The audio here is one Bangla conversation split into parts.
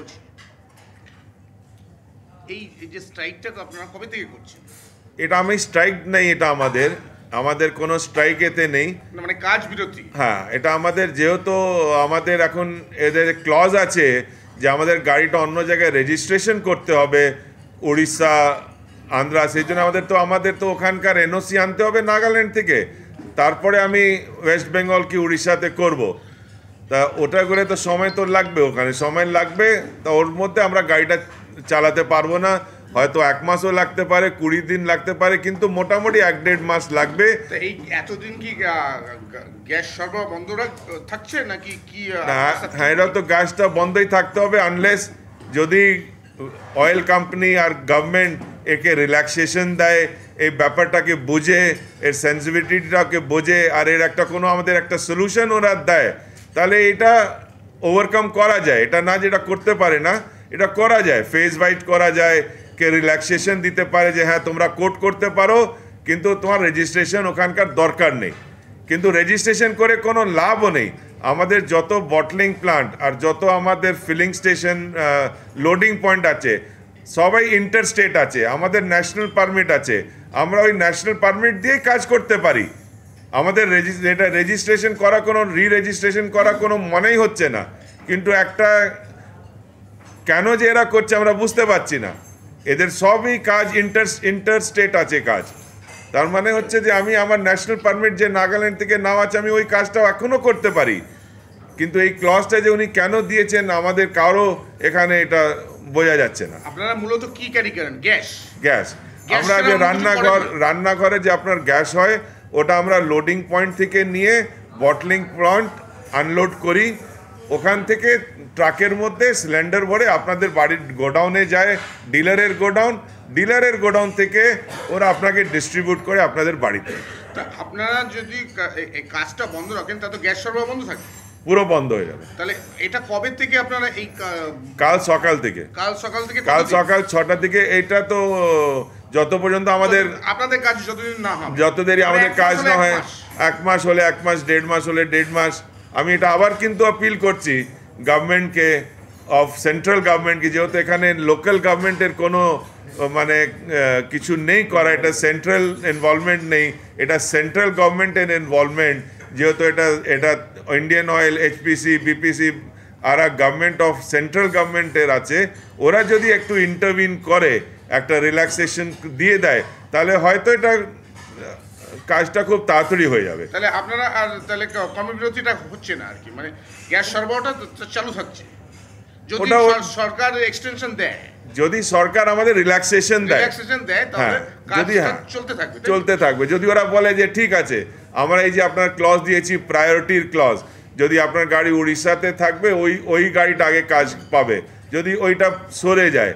কঠিন এই যে স্ট্রাইকটা আপনারা কবে থেকে করছেন এটা আমি স্ট্রাইক নাই এটা আমাদের আমাদের কোনো স্ট্রাইক এতে নেই মানে কাজ বিরতি হ্যাঁ এটা আমাদের যেহেতু আমাদের এখন এদের ক্লজ আছে যে আমাদের গাড়িটা অন্য জায়গায় রেজিস্ট্রেশন করতে হবে উড়িষ্যা আন্ধ্রা সেই জন্য আমাদের তো আমাদের তো ওখানকার এনওসি আনতে হবে নাগাল্যান্ড থেকে তারপরে আমি ওয়েস্ট বেঙ্গল কি উড়িষ্যাতে করব তা ওটা করে তো সময় তো লাগবে ওখানে সময় লাগবে তা ওর মধ্যে আমরা গাড়িটা চালাতে পারবো না হয়তো এক মাসও লাগতে পারে কুড়ি দিন লাগতে পারে কিন্তু মোটামুটি এক দেড় মাস লাগবে এই এতদিন কি গ্যাস সরবরাহ বন্ধ থাকছে নাকি কি হ্যাঁ এরা তো গ্যাসটা বন্ধই থাকতে হবে আনলেস যদি অয়েল কোম্পানি আর গভর্নমেন্ট একে রিল্যাক্সেশন দেয় এই ব্যাপারটাকে বোঝে এর সেন্সিটিভিটিটাকে বোঝে আর এর একটা কোনো আমাদের একটা সলিউশন ওরা দেয় তাহলে এটা ওভারকাম করা যায় এটা না যেটা করতে পারে না এটা করা যায় ফেস বাইট করা যায় কে রিল্যাক্সেশন দিতে পারে যে হ্যাঁ তোমরা কোর্ট করতে পারো কিন্তু তোমার রেজিস্ট্রেশন ওখানকার দরকার নেই কিন্তু রেজিস্ট্রেশন করে কোনো লাভও নেই আমাদের যত বটলিং প্লান্ট আর যত আমাদের ফিলিং স্টেশন লোডিং পয়েন্ট আছে সবাই ইন্টারস্টেট আছে আমাদের ন্যাশনাল পারমিট আছে আমরা ওই ন্যাশনাল পারমিট দিয়েই কাজ করতে পারি আমাদের এটা রেজিস্ট্রেশন করা কোনো রি রেজিস্ট্রেশন করা কোনো মনেই হচ্ছে না কিন্তু একটা কেন যে এরা করছে আমরা বুঝতে পারছি না এদের সবই কাজ ইন্টার ইন্টারস্টেট আছে কাজ তার মানে হচ্ছে যে আমি আমার ন্যাশনাল পারমিট যে নাগাল্যান্ড থেকে নাও আছে আমি ওই কাজটাও এখনও করতে পারি কিন্তু এই ক্লসটা যে উনি কেন দিয়েছেন আমাদের কারো এখানে এটা বোঝা যাচ্ছে না আপনারা মূলত কি ক্যারি করেন গ্যাস গ্যাস আমরা যে রান্নাঘর রান্নাঘরে যে আপনার গ্যাস হয় ওটা আমরা লোডিং পয়েন্ট থেকে নিয়ে বটলিং পয়েন্ট আনলোড করি ওখান থেকে ট্রাকের মধ্যে সিলিন্ডার ভরে আপনাদের বাড়ির গোডাউনে যায় ডিলারের গোডাউন ডিলারের গোডাউন থেকে ওরা আপনাকে ডিস্ট্রিবিউট করে আপনাদের বাড়িতে আপনারা যদি কাজটা বন্ধ রাখেন তো গ্যাস সরবরাহ বন্ধ থাকে পুরো বন্ধ হয়ে যাবে তাহলে এটা কবে থেকে আপনারা এই কাল সকাল থেকে কাল সকাল থেকে কাল সকাল ছটা থেকে এটা তো যত পর্যন্ত আমাদের আপনাদের কাজ যতদিন না হয় যত দেরি আমাদের মানে কাজ না হয় এক মাস হলে এক মাস দেড় মাস হলে দেড় মাস আমি এটা আবার কিন্তু আপিল করছি গভর্নমেন্টকে অফ সেন্ট্রাল গভর্নমেন্টকে যেহেতু এখানে লোকাল গভর্নমেন্টের কোনো মানে কিছু নেই করা এটা সেন্ট্রাল ইনভলভমেন্ট নেই এটা সেন্ট্রাল গভর্নমেন্টের ইনভলভমেন্ট যেহেতু এটা এটা ইন্ডিয়ান অয়েল এইচপিসি বিপিসি আর গভর্নমেন্ট অফ সেন্ট্রাল গভর্নমেন্টের আছে ওরা যদি একটু ইন্টারভিন করে একটা রিল্যাক্সেশন দিয়ে দেয় তাহলে হয়তো এটা কাজটা খুব তাড়াতাড়ি হয়ে যাবে তাহলে আপনারা আর তাহলে কর্মবিরতিটা হচ্ছে না আর কি মানে গ্যাস সরবরাহটা চালু থাকছে যদি সরকার এক্সটেনশন দেয় যদি সরকার আমাদের রিল্যাক্সেশন দেয় হ্যাঁ যদি হ্যাঁ চলতে থাকবে চলতে থাকবে যদি ওরা বলে যে ঠিক আছে আমরা এই যে আপনার ক্লজ দিয়েছি প্রায়োরিটির ক্লজ যদি আপনার গাড়ি উড়িষ্যাতে থাকবে ওই ওই গাড়িটা আগে কাজ পাবে যদি ওইটা সরে যায়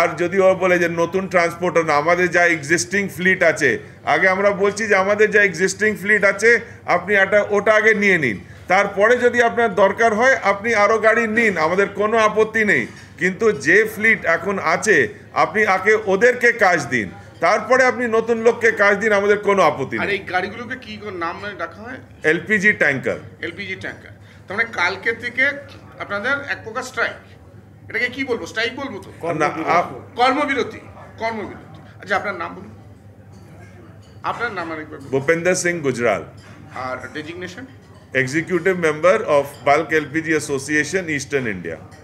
আর যদি ও বলে যে নতুন ট্রান্সপোর্টার না আমাদের যা এক্সিস্টিং ফ্লিট আছে আগে আমরা বলছি যে আমাদের যা এক্সিস্টিং ফ্লিট আছে আপনি একটা ওটা আগে নিয়ে নিন তারপরে যদি আপনার দরকার হয় আপনি আরও গাড়ি নিন আমাদের কোনো আপত্তি নেই কিন্তু যে ফ্লিট এখন আছে আপনি আগে ওদেরকে কাজ দিন তারপরে আপনি নতুন লোককে কাজ দিন আমাদের কোনো আপত্তি নেই এই গাড়িগুলোকে কি নাম মানে ডাকা হয় এলপিজি ট্যাঙ্কার এলপিজি ট্যাঙ্কার তার মানে কালকে থেকে আপনাদের এক প্রকার স্ট্রাইক এটাকে কি বলবো স্ট্রাইক বলবো তো না কর্মবিরতি কর্মবিরতি আচ্ছা আপনার নাম বলুন আপনার নাম อะไร বল গোবিন্দ সিং গুজরাল আর অ্যাটাগনেশন এক্সিকিউটিভ মেম্বার অফ বাল কেএলপিজি অ্যাসোসিয়েশন ইস্টার্ন ইন্ডিয়া